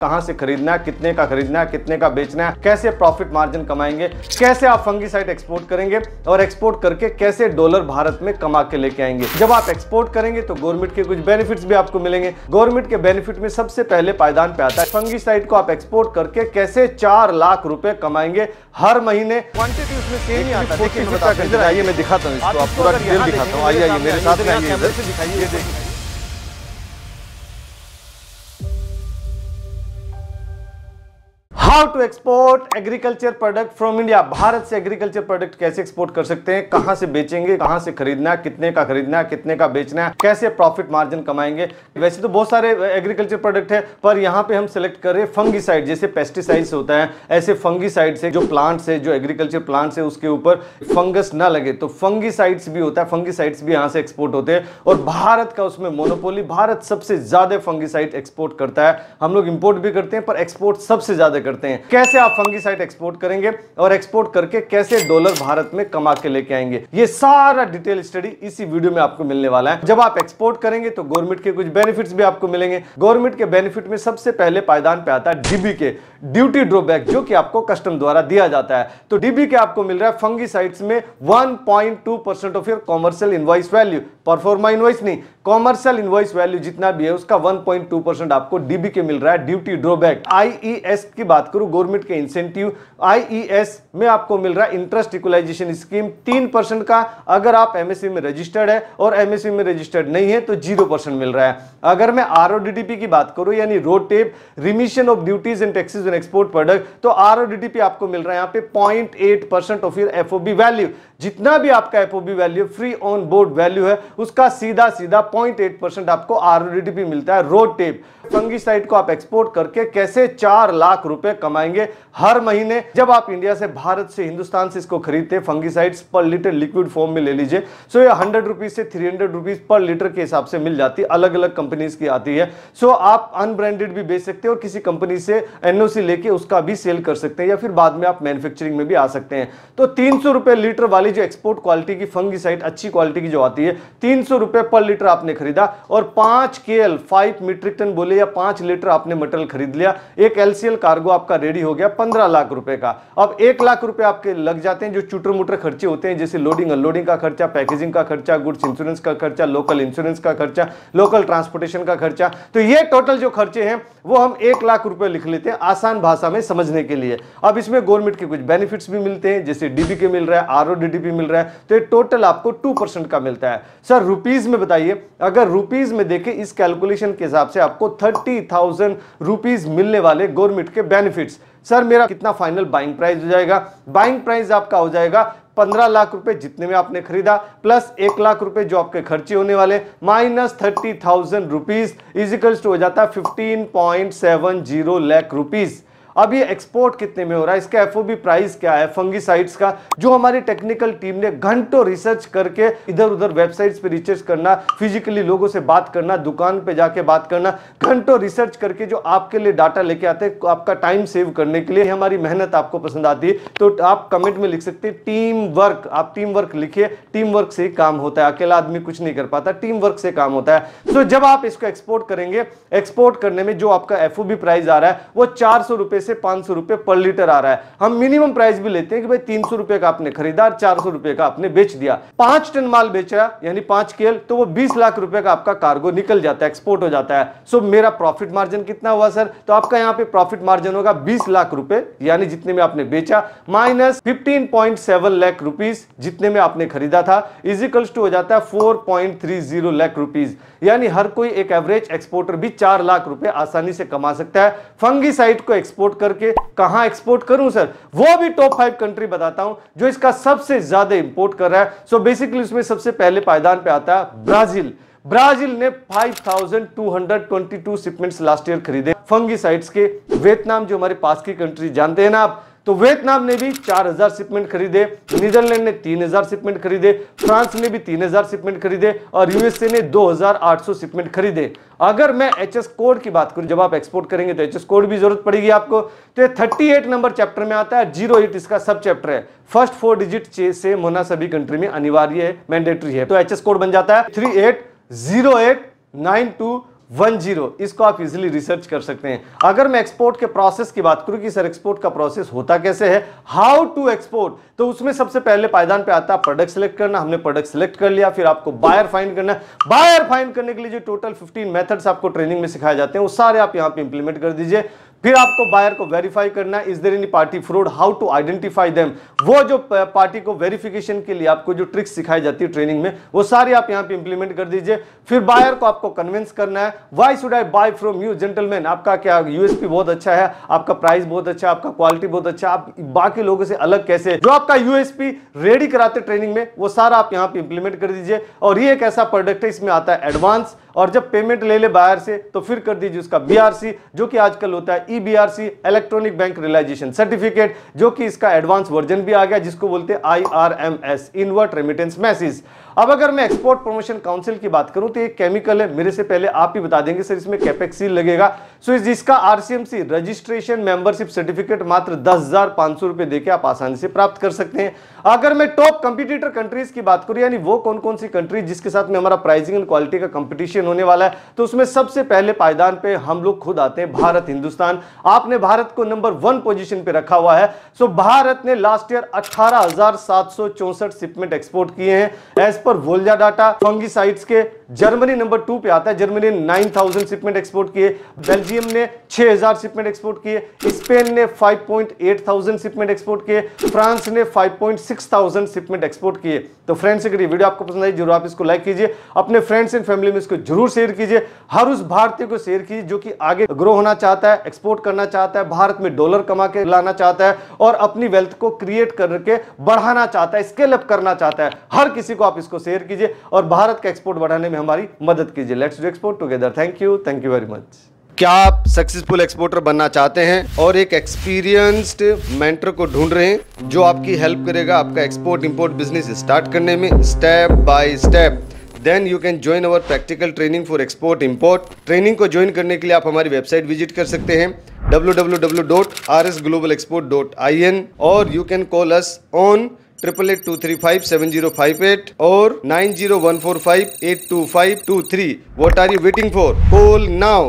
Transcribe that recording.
कहाँ से खरीदना है कितने का खरीदना है कितने का बेचना है कैसे प्रॉफिट मार्जिन कमाएंगे कैसे आप फंगी साइट एक्सपोर्ट करेंगे और एक्सपोर्ट करके कैसे डॉलर भारत में कमा के लेके आएंगे जब आप एक्सपोर्ट करेंगे तो गवर्नमेंट के कुछ बेनिफिट्स भी आपको मिलेंगे गवर्नमेंट के बेनिफिट में सबसे पहले पायदान पे आता है फंगी साइट को आप एक्सपोर्ट करके कैसे चार लाख रुपए कमाएंगे हर महीने क्वान्टिटी उसमें सेम ही आता है मैं दिखाता हूँ आइए मेरे साथ में आइए how to export agriculture product from India Bharat से एग्रीकल्चर प्रोडक्ट कैसे एक्सपोर्ट कर सकते हैं कहां से बेचेंगे कहां से खरीदना है कितने का खरीदना है कितने का बेचना है कैसे प्रॉफिट मार्जिन कमाएंगे वैसे तो बहुत सारे एग्रीकल्चर प्रोडक्ट है पर यहां पे हम सेलेक्ट कर रहे हैं फंगीसाइड जैसे पेस्टिसाइड्स होता है ऐसे फंगीसाइड से जो प्लांट्स है जो एग्रीकल्चर प्लांट्स है उसके ऊपर फंगस ना लगे तो फंगीसाइड्स भी होता है फंगीसाइड्स भी यहाँ से एक्सपोर्ट होते हैं और भारत का उसमें मोनोपोली भारत सबसे ज्यादा फंगीसाइड एक्सपोर्ट करता है हम लोग इंपोर्ट भी करते हैं पर एक्सपोर्ट सबसे ज्यादा करते करते हैं कैसे आप फंगिसाइड एक्सपोर्ट करेंगे और एक्सपोर्ट करके कैसे डॉलर भारत में कमा के लेके आएंगे ये सारा डिटेल स्टडी इसी वीडियो में आपको मिलने वाला है जब आप एक्सपोर्ट करेंगे तो गवर्नमेंट के कुछ बेनिफिट्स भी आपको मिलेंगे गवर्नमेंट के बेनिफिट में सबसे पहले पायदान पे आता है डीबी के ड्यूटी ड्रॉबैक जो कि आपको कस्टम द्वारा दिया जाता है तो डीबी के आपको मिल रहा है फंगिसाइड्स में 1.2 percent of your commercial invoice value proforma invoice नहीं कॉमर्शियल इनवॉइस वैल्यू जितना भी है उसका 1.2 परसेंट आपको डीबी के मिल रहा है ड्यूटी ड्रॉबैक आईईएस e की बात करूं गवर्नमेंट के इंसेंटिव आईईएस e में आपको मिल रहा है इंटरेस्ट इक्वलाइजेशन स्कीम तीन परसेंट का अगर आप एमएससी e में रजिस्टर्ड है और एमएससी में रजिस्टर्ड नहीं है तो जीरो मिल रहा है अगर मैं आर की बात करूं यानी RoDTEP remission of duties and taxes and export product तो आर आपको मिल रहा है यहाँ पे point of your F value जितना भी आपका FOB value free on board value है उसका सीधा सीधा पॉइंट परसेंट आपको आर मिलता है रोड टेप साइट को आप एक्सपोर्ट करके कैसे चार लाख रुपए कमाएंगे हर महीने जब आप इंडिया से भारत से हिंदुस्तान से इसको खरीदते फंगिसाइड्स पर लीटर लिक्विड फॉर्म में ले लीजिए सो ये हंड्रेड रुपीज से three hundred rupees per litre के हिसाब से मिल जाती है अलग अलग कंपनीज की आती है सो आप अनब्रांडेड भी बेच सकते हैं और किसी कंपनी से एनओसी लेके उसका भी सेल कर सकते हैं या फिर बाद में आप मैन्युफेक्चरिंग में भी आ सकते हैं तो तीन सौ लीटर वाले वाली जो एक्सपोर्ट क्वालिटी की फंगिसाइड अच्छी क्वालिटी की जो आती है तीन सौ रुपये पर लीटर आपने खरीदा और पांच के एल फाइव मीट्रिक टन बोले या पांच लीटर आपने मटेरियल खरीद लिया एक एलसीएल कार्गो आपका रेडी हो गया पंद्रह लाख रुपए का अब एक लाख रुपए आपके लग जाते हैं जो चुटर मुटर खर्चे होते हैं जैसे लोडिंग अनलोडिंग का खर्चा पैकेजिंग का खर्चा गुड्स इंश्योरेंस का खर्चा लोकल इंश्योरेंस का खर्चा लोकल ट्रांसपोर्टेशन का खर्चा तो ये टोटल जो खर्चे हैं वो हम एक लाख रुपए लिख लेते हैं आसान भाषा में समझने के लिए अब इसमें गवर्नमेंट के कुछ बेनिफिट्स भी मिलते हैं जैसे डीबी के मिल रहा है आर जीडीपी मिल रहा है तो ये टोटल आपको टू परसेंट का मिलता है सर रुपीज में बताइए अगर रुपीज में देखें इस कैलकुलेशन के हिसाब से आपको थर्टी थाउजेंड रुपीज मिलने वाले गवर्नमेंट के बेनिफिट्स सर मेरा कितना फाइनल बाइंग प्राइस हो जाएगा बाइंग प्राइस आपका हो जाएगा पंद्रह लाख रुपए जितने में आपने खरीदा प्लस एक लाख रुपए जो आपके खर्चे होने वाले minus thirty thousand rupees equals to हो जाता है fifteen point seven zero lakh rupees अब ये एक्सपोर्ट कितने में हो रहा है इसका एफ प्राइस क्या है फंगीसाइड्स का जो हमारी टेक्निकल टीम ने घंटों रिसर्च करके इधर उधर वेबसाइट्स पे रिसर्च करना फिजिकली लोगों से बात करना दुकान पे जाके बात करना घंटों रिसर्च करके जो आपके लिए डाटा लेके आते हैं आपका टाइम सेव करने के लिए हमारी मेहनत आपको पसंद आती है तो आप कमेंट में लिख सकते हैं टीम वर्क आप टीम वर्क लिखिए टीम वर्क से ही काम होता है अकेला आदमी कुछ नहीं कर पाता टीम वर्क से काम होता है तो जब आप इसको एक्सपोर्ट करेंगे एक्सपोर्ट करने में जो आपका एफ प्राइस आ रहा है वो चार सौ रुपए से पांच सौ रुपए पर लीटर आ रहा है हम मिनिमम प्राइस भी लेते हैं कि भाई तीन सौ रुपए का आपने खरीदा चार सौ रुपए का आपने बेच दिया पांच टन माल बेचा यानी पांच केल तो वो बीस लाख रुपए का आपका कार्गो निकल जाता है एक्सपोर्ट हो जाता है सो मेरा प्रॉफिट मार्जिन कितना हुआ सर तो आपका यहाँ पे प्रॉफिट मार्जिन होगा बीस लाख रुपए यानी जितने में आपने बेचा minus fifteen point seven lakh rupees जितने में आपने खरीदा था इजिकल्स टू हो जाता है four point three zero lakh rupees यानी हर कोई एक एवरेज एक्सपोर्टर भी चार लाख रुपए आसानी से कमा सकता है फंगी को एक्सपोर्ट एक्सपोर्ट करके कहां एक्सपोर्ट करूं सर वो भी टॉप फाइव कंट्री बताता हूं जो इसका सबसे ज्यादा इंपोर्ट कर रहा है सो so बेसिकली उसमें सबसे पहले पायदान पे आता है ब्राजील ब्राजील ने 5,222 शिपमेंट्स लास्ट ईयर खरीदे फंगी साइट्स के वियतनाम जो हमारे पास की कंट्री जानते हैं ना आप तो वियतनाम ने भी 4000 शिपमेंट खरीदे नीदरलैंड ने 3000 शिपमेंट खरीदे फ्रांस ने भी 3000 शिपमेंट खरीदे और यूएसए ने 2800 शिपमेंट खरीदे अगर मैं एच कोड की बात करूं जब आप एक्सपोर्ट करेंगे तो एच कोड भी जरूरत पड़ेगी आपको तो ये 38 नंबर चैप्टर में आता है जीरो एट इसका सब चैप्टर है फर्स्ट फोर डिजिट सेम होना सभी कंट्री में अनिवार्य है मैंडेटरी है तो एच कोड बन जाता है three eight zero eight nine two one zero इसको आप इजीली रिसर्च कर सकते हैं अगर मैं एक्सपोर्ट के प्रोसेस की बात करूं कि सर एक्सपोर्ट का प्रोसेस होता कैसे है हाउ टू एक्सपोर्ट तो उसमें सबसे पहले पायदान पे आता है प्रोडक्ट सेलेक्ट करना हमने प्रोडक्ट सेलेक्ट कर लिया फिर आपको बायर फाइंड करना बायर फाइंड करने के लिए जो टोटल फिफ्टीन मेथड्स आपको ट्रेनिंग में सिखाए जाते हैं वो सारे आप यहाँ पे इंप्लीमेंट कर दीजिए फिर आपको बायर को वेरीफाई करना is there any party fraud how to identify them वो जो पार्टी को वेरिफिकेशन के लिए आपको जो ट्रिक्स सिखाई जाती है ट्रेनिंग में वो सारी आप यहाँ पे इंप्लीमेंट कर दीजिए फिर बायर को आपको कन्विंस करना है why should I buy from you gentleman आपका क्या यूएसपी बहुत अच्छा है आपका प्राइस बहुत अच्छा आपका क्वालिटी बहुत अच्छा आप बाकी लोगों से अलग कैसे जो आपका यूएसपी रेडी कराते ट्रेनिंग में वो सारा आप यहाँ पे इंप्लीमेंट कर दीजिए और ये एक ऐसा प्रोडक्ट है इसमें आता है एडवांस और जब पेमेंट ले ले बाहर से तो फिर कर दीजिए उसका बीआरसी जो कि आजकल होता है E BRC electronic bank realization certificate जो कि इसका एडवांस वर्जन भी आ गया जिसको बोलते हैं I R M S inward remittance message अब अगर मैं एक्सपोर्ट प्रमोशन काउंसिल की बात करूं तो ये केमिकल है मेरे से पहले आप ही बता देंगे सर इसमें कैपेक्सिल लगेगा सो so, जिसका आरसीएमसी रजिस्ट्रेशन मेंबरशिप सर्टिफिकेट मात्र दस हजार पांच सौ रुपए देकर आप आसानी से प्राप्त कर सकते हैं अगर मैं टॉप कंपटीटर कंट्रीज की बात करूं यानी वो कौन कौन सी कंट्रीज जिसके साथ में हमारा प्राइसिंग एंड क्वालिटी का कंपटीशन होने वाला है तो उसमें सबसे पहले पायदान पे हम लोग खुद आते हैं भारत हिंदुस्तान आपने भारत को नंबर वन पोजिशन पे रखा हुआ है सो so, भारत ने लास्ट ईयर अठारह शिपमेंट एक्सपोर्ट किए हैं as per Volza data fungi के जर्मनी नंबर टू पे आता है जर्मनी ने नाइन शिपमेंट एक्सपोर्ट किए बेल्जियम बेल्जियम ने 6000 शिपमेंट एक्सपोर्ट किए स्पेन ने 5.8000 शिपमेंट एक्सपोर्ट किए फ्रांस ने 5.6000 शिपमेंट एक्सपोर्ट किए तो फ्रेंड्स अगर ये वीडियो आपको पसंद आई जरूर आप इसको लाइक कीजिए अपने फ्रेंड्स एंड फैमिली में इसको जरूर शेयर कीजिए हर उस भारतीय को शेयर कीजिए जो कि आगे ग्रो होना चाहता है एक्सपोर्ट करना चाहता है भारत में डॉलर कमा के लाना चाहता है और अपनी वेल्थ को क्रिएट करके बढ़ाना चाहता है स्केल अप करना चाहता है हर किसी को आप इसको शेयर कीजिए और भारत का एक्सपोर्ट बढ़ाने में हमारी मदद कीजिए let's do export together thank you thank you very much क्या आप सक्सेसफुल एक्सपोर्टर बनना चाहते हैं और एक एक्सपीरियंस्ड मेंटर को ढूंढ रहे हैं जो आपकी हेल्प करेगा आपका एक्सपोर्ट इंपोर्ट बिजनेस स्टार्ट करने में step by step then you can join our practical training for export import training को ज्वाइन करने के लिए आप हमारी वेबसाइट विजिट कर सकते हैं www.rsglobalexport.in और you can call us on triple eight two three five seven zero five eight और nine zero one four five eight two five two three what are you waiting for call now